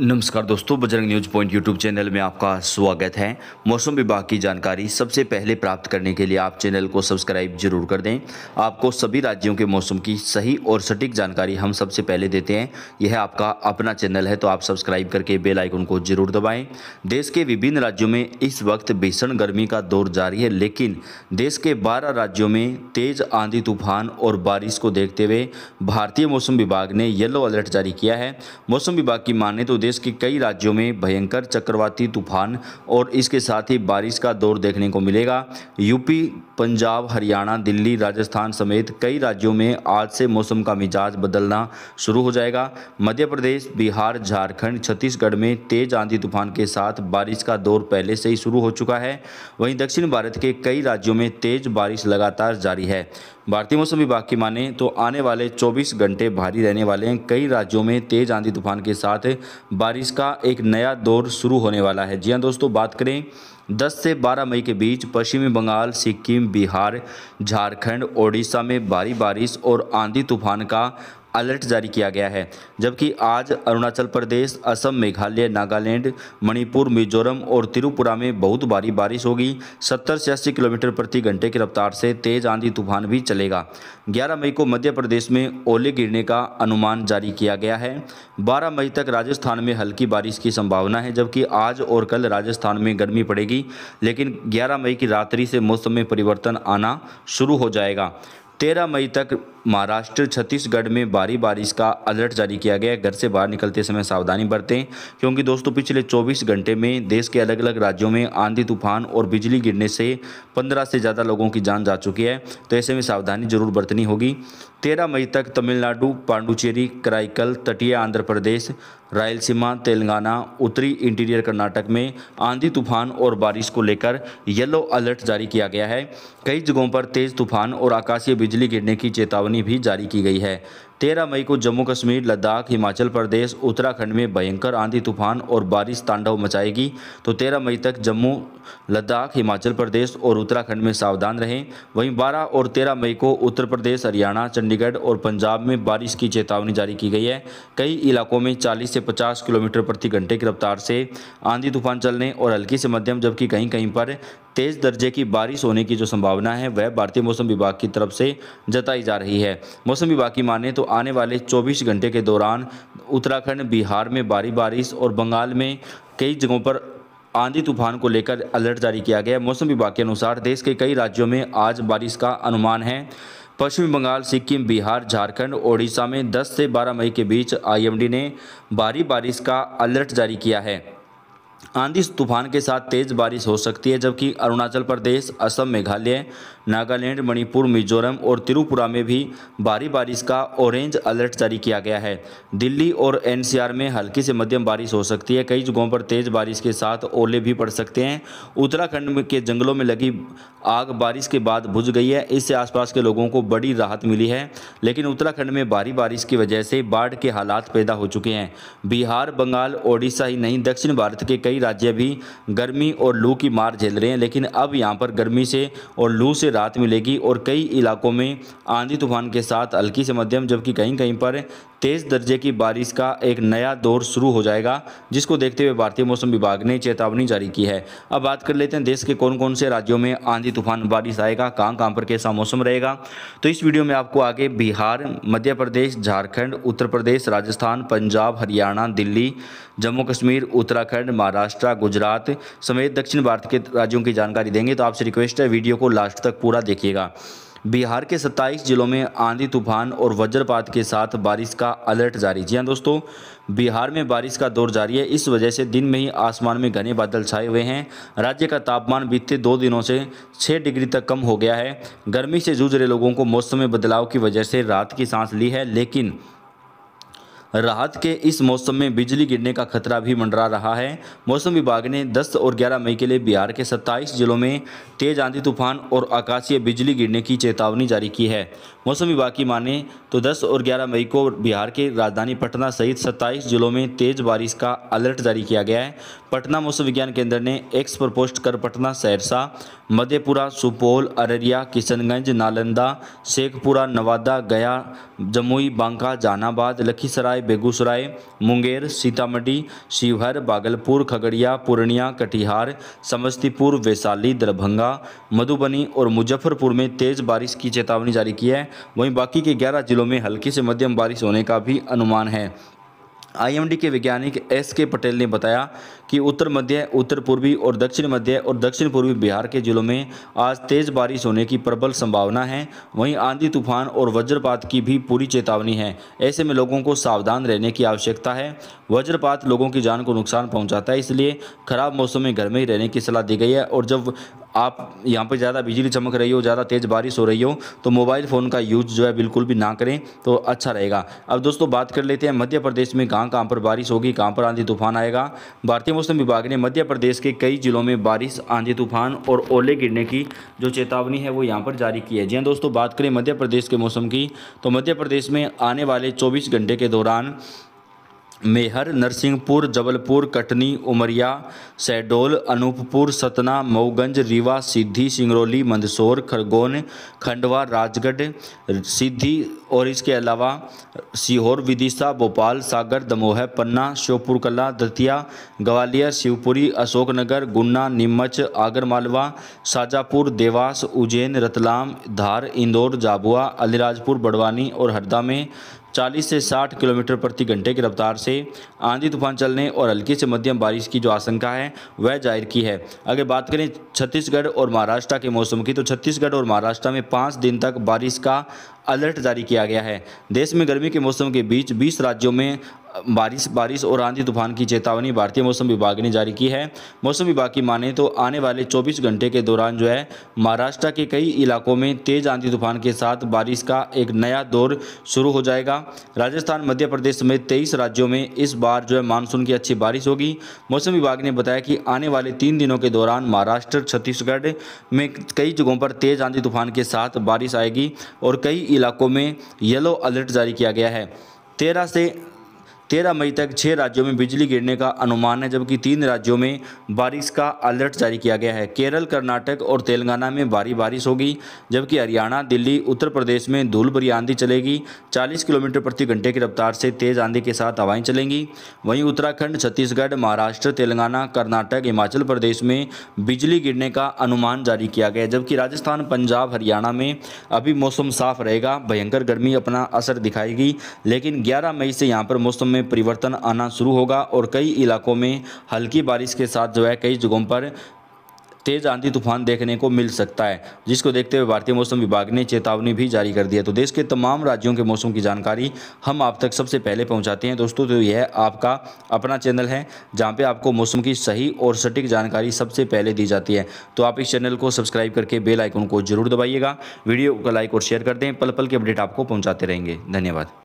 नमस्कार दोस्तों Bajrang news point YouTube channel में आपका स्वागत है मौसम विभाग की जानकारी सबसे पहले प्राप्त करने के लिए आप चैनल को सब्सक्राइब जरूर कर दें आपको सभी राज्यों के मौसम की सही और सटीक जानकारी हम सबसे पहले देते हैं यह आपका अपना चैनल है तो आप सब्सक्राइब करके बेल आइकन को जरूर दबाएँ देश के विभिन्न राज्यों में इस वक्त भीषण गर्मी का दौर जारी है लेकिन देश के बारह राज्यों में तेज आंधी तूफान और बारिश को देखते हुए भारतीय मौसम विभाग ने येलो अलर्ट जारी किया है मौसम विभाग की माने तो प्रदेश के कई राज्यों में भयंकर चक्रवाती तूफान और इसके साथ ही बारिश का दौर देखने को मिलेगा यूपी पंजाब हरियाणा दिल्ली राजस्थान समेत कई राज्यों में आज से मौसम का मिजाज बदलना शुरू हो जाएगा मध्य प्रदेश बिहार झारखंड छत्तीसगढ़ में तेज आंधी तूफान के साथ बारिश का दौर पहले से ही शुरू हो चुका है वहीं दक्षिण भारत के कई राज्यों में तेज बारिश लगातार जारी है भारतीय मौसम विभाग की माने तो आने वाले 24 घंटे भारी रहने वाले हैं कई राज्यों में तेज आंधी तूफान के साथ बारिश का एक नया दौर शुरू होने वाला है जी हाँ दोस्तों बात करें 10 से 12 मई के बीच पश्चिमी बंगाल सिक्किम बिहार झारखंड ओडिशा में भारी बारिश और आंधी तूफान का अलर्ट जारी किया गया है जबकि आज अरुणाचल प्रदेश असम मेघालय नागालैंड मणिपुर मिजोरम और त्रिपुरा में बहुत भारी बारिश होगी सत्तर से अस्सी किलोमीटर प्रति घंटे की रफ्तार से तेज आंधी तूफान भी चलेगा ग्यारह मई को मध्य प्रदेश में ओले गिरने का अनुमान जारी किया गया है बारह मई तक राजस्थान में हल्की बारिश की संभावना है जबकि आज और कल राजस्थान में गर्मी पड़ेगी लेकिन ग्यारह मई की रात्रि से मौसम में परिवर्तन आना शुरू हो जाएगा तेरह मई तक महाराष्ट्र छत्तीसगढ़ में भारी बारिश का अलर्ट जारी किया गया घर से बाहर निकलते समय सावधानी बरतें क्योंकि दोस्तों पिछले 24 घंटे में देश के अलग अलग राज्यों में आंधी तूफान और बिजली गिरने से 15 से ज़्यादा लोगों की जान जा चुकी है तो ऐसे में सावधानी जरूर बरतनी होगी तेरह मई तक तमिलनाडु पांडुचेरी कराईकल तटीय आंध्र प्रदेश रायलसीमा तेलंगाना उत्तरी इंटीरियर कर्नाटक में आंधी तूफान और बारिश को लेकर येलो अलर्ट जारी किया गया है कई जगहों पर तेज़ तूफान और आकाशीय बिजली गिरने की चेतावनी भी जारी की गई है तेरह मई को जम्मू कश्मीर लद्दाख हिमाचल प्रदेश उत्तराखंड में भयंकर आंधी तूफान और बारिश तांडव मचाएगी तो तेरह मई तक जम्मू लद्दाख हिमाचल प्रदेश और उत्तराखंड में सावधान रहें वहीं बारह और तेरह मई को उत्तर प्रदेश हरियाणा चंडीगढ़ और पंजाब में बारिश की चेतावनी जारी की गई है कई इलाकों में चालीस से पचास किलोमीटर प्रति घंटे की रफ्तार से आंधी तूफान चलने और हल्की से मध्यम जबकि कहीं कहीं पर तेज़ दर्जे की बारिश होने की जो संभावना है वह भारतीय मौसम विभाग की तरफ से जताई जा रही है मौसम विभाग की माने तो आने वाले 24 घंटे के दौरान उत्तराखंड बिहार में भारी बारिश और बंगाल में कई जगहों पर आंधी तूफान को लेकर अलर्ट जारी किया गया मौसम विभाग के अनुसार देश के कई राज्यों में आज बारिश का अनुमान है पश्चिम बंगाल सिक्किम बिहार झारखंड ओडिशा में 10 से 12 मई के बीच आईएमडी ने भारी बारिश का अलर्ट जारी किया है आंधी तूफान के साथ तेज बारिश हो सकती है जबकि अरुणाचल प्रदेश असम मेघालय नागालैंड मणिपुर मिजोरम और त्रिपुरा में भी भारी बारिश का ऑरेंज अलर्ट जारी किया गया है दिल्ली और एनसीआर में हल्की से मध्यम बारिश हो सकती है कई जगहों पर तेज बारिश के साथ ओले भी पड़ सकते हैं उत्तराखंड के जंगलों में लगी आग बारिश के बाद बुझ गई है इससे आसपास के लोगों को बड़ी राहत मिली है लेकिन उत्तराखंड में भारी बारिश की वजह से बाढ़ के हालात पैदा हो चुके हैं बिहार बंगाल ओडिशा ही नहीं दक्षिण भारत के कई कई राज्य भी गर्मी और लू की मार झेल रहे हैं लेकिन अब यहाँ पर गर्मी से और लू से राहत मिलेगी और कई इलाकों में आंधी तूफान के साथ हल्की से मध्यम जबकि कहीं कहीं पर तेज़ दर्जे की बारिश का एक नया दौर शुरू हो जाएगा जिसको देखते हुए भारतीय मौसम विभाग ने चेतावनी जारी की है अब बात कर लेते हैं देश के कौन कौन से राज्यों में आंधी तूफान बारिश आएगा कहाँ कहाँ पर कैसा मौसम रहेगा तो इस वीडियो में आपको आगे बिहार मध्य प्रदेश झारखंड उत्तर प्रदेश राजस्थान पंजाब हरियाणा दिल्ली जम्मू कश्मीर उत्तराखंड महाराष्ट्र गुजरात समेत दक्षिण भारत के राज्यों की जानकारी देंगे तो आपसे रिक्वेस्ट है वीडियो को लास्ट तक पूरा देखिएगा बिहार के 27 जिलों में आंधी तूफान और वज्रपात के साथ बारिश का अलर्ट जारी जी हाँ दोस्तों बिहार में बारिश का दौर जारी है इस वजह से दिन में ही आसमान में घने बादल छाए हुए हैं राज्य का तापमान बीते दो दिनों से छः डिग्री तक कम हो गया है गर्मी से जूझ रहे लोगों को मौसम में बदलाव की वजह से रात की सांस ली है लेकिन राहत के इस मौसम में बिजली गिरने का खतरा भी मंडरा रहा है मौसम विभाग ने 10 और 11 मई के लिए बिहार के 27 जिलों में तेज आंधी तूफान और आकाशीय बिजली गिरने की चेतावनी जारी की है मौसम विभाग की माने तो 10 और 11 मई को बिहार के राजधानी पटना सहित 27 जिलों में तेज बारिश का अलर्ट जारी किया गया है पटना मौसम विज्ञान केंद्र ने एक्स पर पोस्ट कर पटना सहरसा मधेपुरा सुपौल अररिया किशनगंज नालंदा शेखपुरा नवादा गया जमुई बांका जहानाबाद लखीसराय बेगूसराय मुंगेर सीतामढ़ी शिवहर भागलपुर खगड़िया पूर्णिया कटिहार समस्तीपुर वैशाली दरभंगा मधुबनी और मुजफ्फरपुर में तेज़ बारिश की चेतावनी जारी की है वहीं बाकी के ग्यारह जिलों में हल्की से मध्यम बारिश होने का भी अनुमान है आईएमडी के वैज्ञानिक एस के पटेल ने बताया कि उत्तर मध्य उत्तर पूर्वी और दक्षिण मध्य और दक्षिण पूर्वी बिहार के जिलों में आज तेज़ बारिश होने की प्रबल संभावना है वहीं आंधी तूफान और वज्रपात की भी पूरी चेतावनी है ऐसे में लोगों को सावधान रहने की आवश्यकता है वज्रपात लोगों की जान को नुकसान पहुँचाता है इसलिए खराब मौसम में घर में ही रहने की सलाह दी गई है और जब आप यहाँ पर ज़्यादा बिजली चमक रही हो ज़्यादा तेज़ बारिश हो रही हो तो मोबाइल फ़ोन का यूज़ जो है बिल्कुल भी ना करें तो अच्छा रहेगा अब दोस्तों बात कर लेते हैं मध्य प्रदेश में कहाँ कहाँ पर बारिश होगी कहाँ पर आंधी तूफान आएगा भारतीय मौसम विभाग ने मध्य प्रदेश के कई जिलों में बारिश आंधी तूफान और ओले गिरने की जो चेतावनी है वो यहाँ पर जारी की है जी हाँ दोस्तों बात करें मध्य प्रदेश के मौसम की तो मध्य प्रदेश में आने वाले चौबीस घंटे के दौरान मेहर नरसिंहपुर जबलपुर कटनी उमरिया सैडोल अनूपपुर सतना मऊगंज रीवा सिद्धि सिंगरौली मंदसौर खरगोन खंडवा राजगढ़ सिद्धि और इसके अलावा सीहोर विदिशा भोपाल सागर दमोह पन्ना श्योपुरकला दतिया ग्वालियर शिवपुरी अशोकनगर गुन्ना नीमच आगरमालवा शाजापुर देवास उज्जैन रतलाम धार इंदौर झाबुआ अलीराजपुर बड़वानी और हरदा में 40 से 60 किलोमीटर प्रति घंटे की रफ्तार से आंधी तूफान चलने और हल्की से मध्यम बारिश की जो आशंका है वह जाहिर की है अगर बात करें छत्तीसगढ़ और महाराष्ट्र के मौसम की तो छत्तीसगढ़ और महाराष्ट्र में पाँच दिन तक बारिश का अलर्ट जारी किया गया है देश में गर्मी के मौसम के बीच 20 राज्यों में बारिश बारिश और आंधी तूफान की चेतावनी भारतीय मौसम विभाग ने जारी की है मौसम विभाग की माने तो आने वाले 24 घंटे के दौरान जो है महाराष्ट्र के कई इलाकों में तेज आंधी तूफान के साथ बारिश का एक नया दौर शुरू हो जाएगा राजस्थान मध्य प्रदेश समेत तेईस राज्यों में इस बार जो है मानसून की अच्छी बारिश होगी मौसम विभाग ने बताया कि आने वाले तीन दिनों के दौरान महाराष्ट्र छत्तीसगढ़ में कई जगहों पर तेज आंधी तूफान के साथ बारिश आएगी और कई इलाकों में येलो अलर्ट जारी किया गया है तेरह से तेरह मई तक छः राज्यों में बिजली गिरने का अनुमान है जबकि तीन राज्यों में बारिश का अलर्ट जारी किया गया है केरल कर्नाटक और तेलंगाना में भारी बारिश होगी जबकि हरियाणा दिल्ली उत्तर प्रदेश में धूल भरी आंधी चलेगी चालीस किलोमीटर प्रति घंटे की रफ्तार से तेज़ आंधी के साथ हवाएं चलेंगी वहीं उत्तराखंड छत्तीसगढ़ महाराष्ट्र तेलंगाना कर्नाटक हिमाचल प्रदेश में बिजली गिरने का अनुमान जारी किया गया जबकि राजस्थान पंजाब हरियाणा में अभी मौसम साफ रहेगा भयंकर गर्मी अपना असर दिखाएगी लेकिन ग्यारह मई से यहाँ पर मौसम में में परिवर्तन आना शुरू होगा और कई इलाकों में हल्की बारिश के साथ जो है कई जगहों पर तेज आंधी तूफान देखने को मिल सकता है जिसको देखते हुए भारतीय मौसम विभाग ने चेतावनी भी जारी कर दी है तो देश के तमाम राज्यों के मौसम की जानकारी हम आप तक सबसे पहले पहुंचाते हैं दोस्तों तो यह आपका अपना चैनल है जहां पे आपको मौसम की सही और सटीक जानकारी सबसे पहले दी जाती है तो आप इस चैनल को सब्सक्राइब करके बेलाइकन को जरूर दबाइएगा वीडियो को लाइक और शेयर कर दें पल पल के अपडेट आपको पहुँचाते रहेंगे धन्यवाद